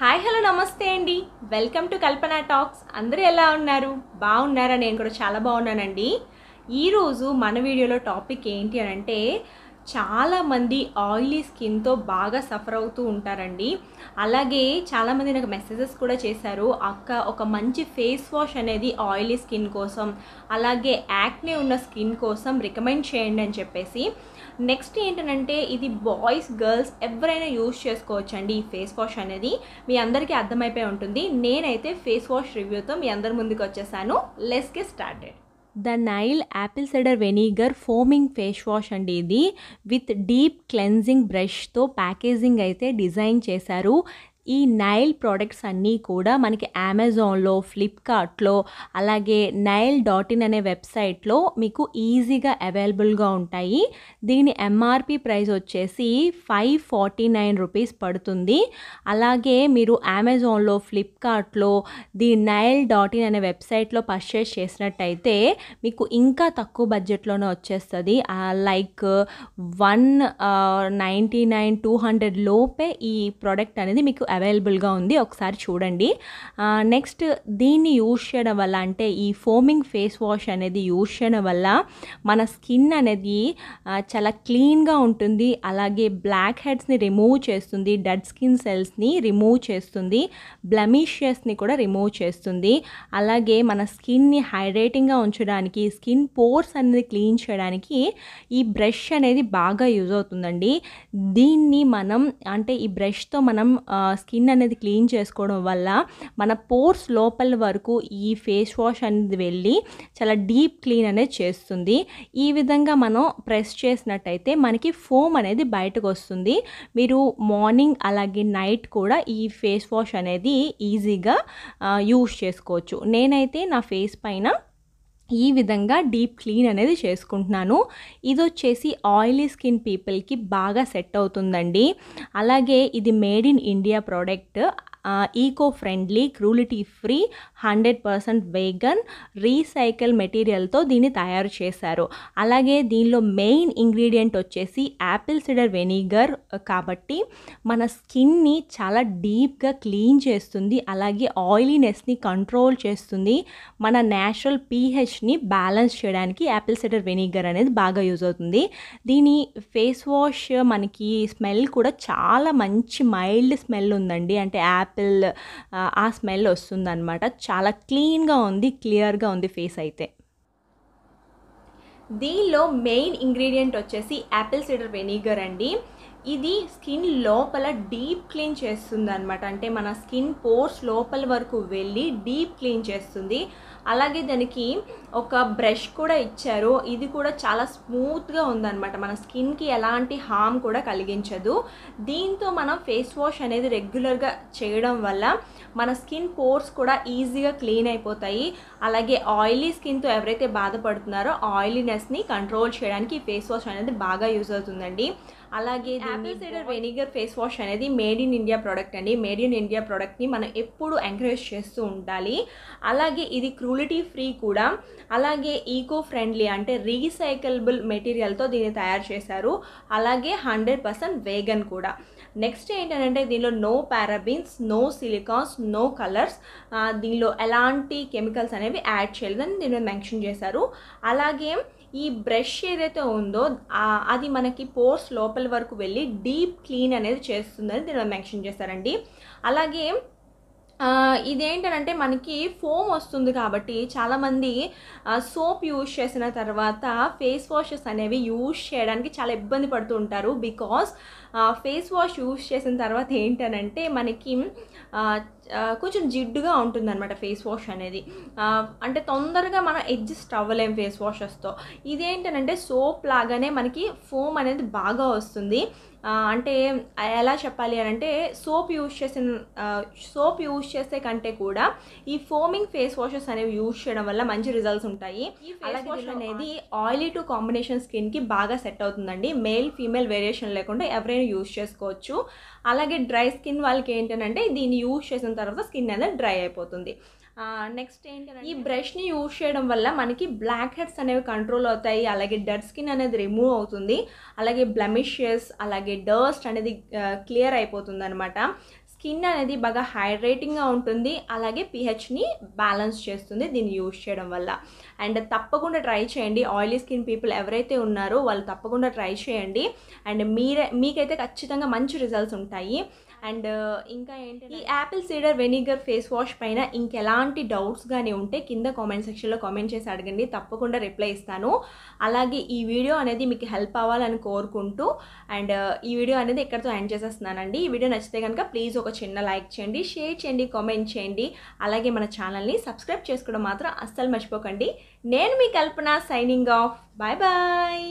hi hello నమస్తే అండి welcome to Kalpana talks అందరూ ఎలా ఉన్నారు బాగున్నారా నేను కూడా చాలా బాగున్నానండి ఈరోజు మన వీడియోలో టాపిక్ ఏంటి అని అంటే చాలామంది ఆయిలీ స్కిన్తో బాగా సఫర్ అవుతూ ఉంటారండి అలాగే చాలామంది నాకు మెసేజెస్ కూడా చేశారు అక్క ఒక మంచి ఫేస్ వాష్ అనేది ఆయిలీ స్కిన్ కోసం అలాగే యాక్నే ఉన్న స్కిన్ కోసం రికమెండ్ చేయండి అని చెప్పేసి నెక్స్ట్ ఏంటంటే ఇది బాయ్స్ గర్ల్స్ ఎవరైనా యూజ్ అండి ఈ ఫేస్ వాష్ అనేది మీ అందరికీ అర్థమైపోయి ఉంటుంది నేనైతే ఫేస్ వాష్ రివ్యూతో మీ అందరి ముందుకు వచ్చేసాను let's get started the Nyle apple cider vinegar foaming face wash అండి ఇది విత్ డీప్ క్లెన్జింగ్ బ్రష్తో ప్యాకేజింగ్ అయితే డిజైన్ చేశారు ఈ నైల్ ప్రోడక్ట్స్ అన్నీ కూడా మనకి అమెజాన్లో ఫ్లిప్కార్ట్లో అలాగే నైల్ డాట్ ఇన్ అనే వెబ్సైట్లో మీకు ఈజీగా అవైలబుల్గా ఉంటాయి దీని ఎంఆర్పి ప్రైస్ వచ్చేసి ఫైవ్ ఫార్టీ నైన్ రూపీస్ పడుతుంది అలాగే మీరు అమెజాన్లో ఫ్లిప్కార్ట్లో ది నైల్ డాట్ ఇన్ అనే వెబ్సైట్లో పర్చేస్ చేసినట్టయితే మీకు ఇంకా తక్కువ బడ్జెట్లోనే వచ్చేస్తుంది like one ninety nine two hundred లోపే ఈ ప్రోడక్ట్ అనేది మీకు అవైలబుల్గా ఉంది ఒకసారి చూడండి నెక్స్ట్ దీన్ని యూజ్ చేయడం వల్ల అంటే ఈ ఫోమింగ్ ఫేస్ వాష్ అనేది యూజ్ చేయడం వల్ల మన స్కిన్ అనేది చాలా క్లీన్గా ఉంటుంది అలాగే బ్లాక్ హెడ్స్ని రిమూవ్ చేస్తుంది డెడ్ స్కిన్ సెల్స్ని రిమూవ్ చేస్తుంది బ్లమిషియస్ని కూడా రిమూవ్ చేస్తుంది అలాగే మన స్కిన్ని హైడ్రేటింగ్గా ఉంచడానికి స్కిన్ పోర్స్ అనేది క్లీన్ చేయడానికి ఈ బ్రష్ అనేది బాగా యూజ్ అవుతుందండి దీన్ని మనం అంటే ఈ బ్రష్తో మనం స్కిన్ అనేది క్లీన్ చేసుకోవడం వల్ల మన పోర్స్ లోపల వరకు ఈ ఫేస్ వాష్ అనేది వెళ్ళి చాలా డీప్ క్లీన్ అనేది చేస్తుంది ఈ విధంగా మనం ప్రెస్ చేసినట్టయితే మనకి ఫోమ్ అనేది బయటకు వస్తుంది మీరు మార్నింగ్ అలాగే నైట్ కూడా ఈ ఫేస్ వాష్ అనేది ఈజీగా యూజ్ చేసుకోవచ్చు నేనైతే నా ఫేస్ పైన ఈ విధంగా డీప్ క్లీన్ అనేది చేసుకుంటున్నాను ఇది వచ్చేసి ఆయిలీ స్కిన్ పీపుల్కి బాగా సెట్ అవుతుందండి అలాగే ఇది made in India product eco friendly cruelty free hundred percent vegan recycle మెటీరియల్తో దీన్ని తయారు చేశారు అలాగే దీనిలో మెయిన్ ఇంగ్రీడియంట్ వచ్చేసి యాపిల్ సిడర్ వెనిగర్ కాబట్టి మన స్కిన్ని చాలా డీప్గా క్లీన్ చేస్తుంది అలాగే ఆయిలీనెస్ని కంట్రోల్ చేస్తుంది మన న్యాచురల్ పీహెచ్ని బ్యాలెన్స్ చేయడానికి యాపిల్ సిడర్ వెనిగర్ అనేది బాగా యూజ్ అవుతుంది దీని ఫేస్ వాష్ మనకి స్మెల్ కూడా చాలా మంచి మైల్డ్ స్మెల్ ఉందండి అంటే యాప్ యాపిల్ ఆ స్మెల్ వస్తుందన్నమాట చాలా క్లీన్గా ఉంది క్లియర్గా ఉంది ఫేస్ అయితే దీనిలో మెయిన్ ఇంగ్రీడియంట్ వచ్చేసి యాపిల్ సిడర్ వెనిగర్ అండి ఇది స్కిన్ లోపల డీప్ క్లీన్ చేస్తుంది అనమాట అంటే మన స్కిన్ పోర్స్ లోపల వరకు వెళ్ళి డీప్ క్లీన్ చేస్తుంది అలాగే దానికి ఒక బ్రష్ కూడా ఇచ్చారు ఇది కూడా చాలా స్మూత్గా ఉందన్నమాట మన స్కిన్కి ఎలాంటి హామ్ కూడా కలిగించదు దీంతో మనం ఫేస్ వాష్ అనేది రెగ్యులర్గా చేయడం వల్ల మన స్కిన్ పోర్స్ కూడా ఈజీగా క్లీన్ అయిపోతాయి అలాగే ఆయిలీ స్కిన్తో ఎవరైతే బాధపడుతున్నారో ఆయిలీనెస్ని కంట్రోల్ చేయడానికి ఫేస్ వాష్ అనేది బాగా యూజ్ అవుతుందండి అలాగే apple cider vinegar face wash అనేది మేడ్ ఇన్ ఇండియా ప్రోడక్ట్ అండి మేడ్ ఇన్ ఇండియా ప్రోడక్ట్ని మనం ఎప్పుడు ఎంకరేజ్ చేస్తూ ఉండాలి అలాగే ఇది క్రూలిటీ ఫ్రీ కూడా అలాగే ఈకో ఫ్రెండ్లీ అంటే రీసైకిల్బుల్ మెటీరియల్తో దీన్ని తయారు చేశారు అలాగే హండ్రెడ్ పర్సెంట్ వేగన్ కూడా నెక్స్ట్ ఏంటంటే దీనిలో no parabens no silicones no colours దీనిలో ఎలాంటి కెమికల్స్ అనేవి యాడ్ చేయలేదని దీనిలో మెన్షన్ చేశారు అలాగే ఈ బ్రష్ ఏదైతే ఉందో అది మనకి పోర్స్ లోపల వరకు వెళ్ళి డీప్ క్లీన్ అనేది చేస్తుందని దీనిలో మెన్షన్ చేస్తారండి అలాగే ఇదేంటంటే మనకి ఫోమ్ వస్తుంది కాబట్టి చాలామంది సోప్ యూజ్ చేసిన తర్వాత ఫేస్ వాషెస్ అనేవి యూజ్ చేయడానికి చాలా ఇబ్బంది పడుతూ ఉంటారు బికాస్ ఫేస్ వాష్ యూజ్ చేసిన తర్వాత ఏంటనంటే మనకి కొంచెం జిడ్డుగా ఉంటుందన్నమాట ఫేస్ వాష్ అనేది అంటే తొందరగా మనం అడ్జస్ట్ అవ్వలేం ఫేస్ వాషెస్తో ఇదేంటనంటే సోప్ లాగానే మనకి ఫోమ్ అనేది బాగా వస్తుంది అంటే ఎలా చెప్పాలి అని అంటే సోప్ యూజ్ చేసిన సోప్ యూజ్ చేసే కంటే కూడా ఈ ఫోమింగ్ ఫేస్ వాషెస్ అనేవి యూజ్ చేయడం వల్ల మంచి రిజల్ట్స్ ఉంటాయి ఈ ఫేస్ వాష్ అనేది ఆయిలీ టు కాంబినేషన్ స్కిన్కి బాగా సెట్ అవుతుందండి మేల్ ఫీమేల్ వేరియేషన్ లేకుండా ఎవరైనా యూజ్ చేసుకోవచ్చు అలాగే డ్రై స్కిన్ వాళ్ళకి ఏంటంటే దీన్ని యూజ్ చేసిన తర్వాత స్కిన్ అనేది డ్రై అయిపోతుంది నెక్స్ట్ ఏంటంటే ఈ బ్రష్ని యూజ్ చేయడం వల్ల మనకి బ్లాక్ హెడ్స్ అనేవి కంట్రోల్ అవుతాయి అలాగే డెడ్ స్కిన్ అనేది రిమూవ్ అవుతుంది అలాగే బ్లెమిషెస్ అలాగే డస్ట్ అనేది క్లియర్ అయిపోతుంది అనమాట స్కిన్ అనేది బాగా హైడ్రేటింగ్గా ఉంటుంది అలాగే పిహెచ్ని బ్యాలెన్స్ చేస్తుంది దీన్ని యూజ్ చేయడం వల్ల అండ్ తప్పకుండా ట్రై చేయండి ఆయిలీ స్కిన్ పీపుల్ ఎవరైతే ఉన్నారో వాళ్ళు తప్పకుండా ట్రై చేయండి అండ్ మీరే మీకైతే ఖచ్చితంగా మంచి రిజల్ట్స్ ఉంటాయి అండ్ uh, ఇంకా ఏంటంటే ఈ apple cider vinegar face wash పైన ఇంకెలాంటి డౌట్స్ కానీ ఉంటే కింద కామెంట్ సెక్షన్లో కామెంట్ చేసి అడగండి తప్పకుండా రిప్లై ఇస్తాను అలాగే ఈ వీడియో అనేది మీకు హెల్ప్ అవ్వాలని కోరుకుంటూ అండ్ uh, ఈ వీడియో అనేది ఎక్కడితో ఎండ్ చేసేస్తున్నానండి ఈ వీడియో నచ్చితే కనుక ప్లీజ్ ఒక చిన్న లైక్ చేయండి షేర్ చేయండి కామెంట్ చేయండి అలాగే మన ఛానల్ని సబ్స్క్రైబ్ చేసుకోవడం మాత్రం అస్సలు మర్చిపోకండి నేను మీ Kalpana signing off bye bye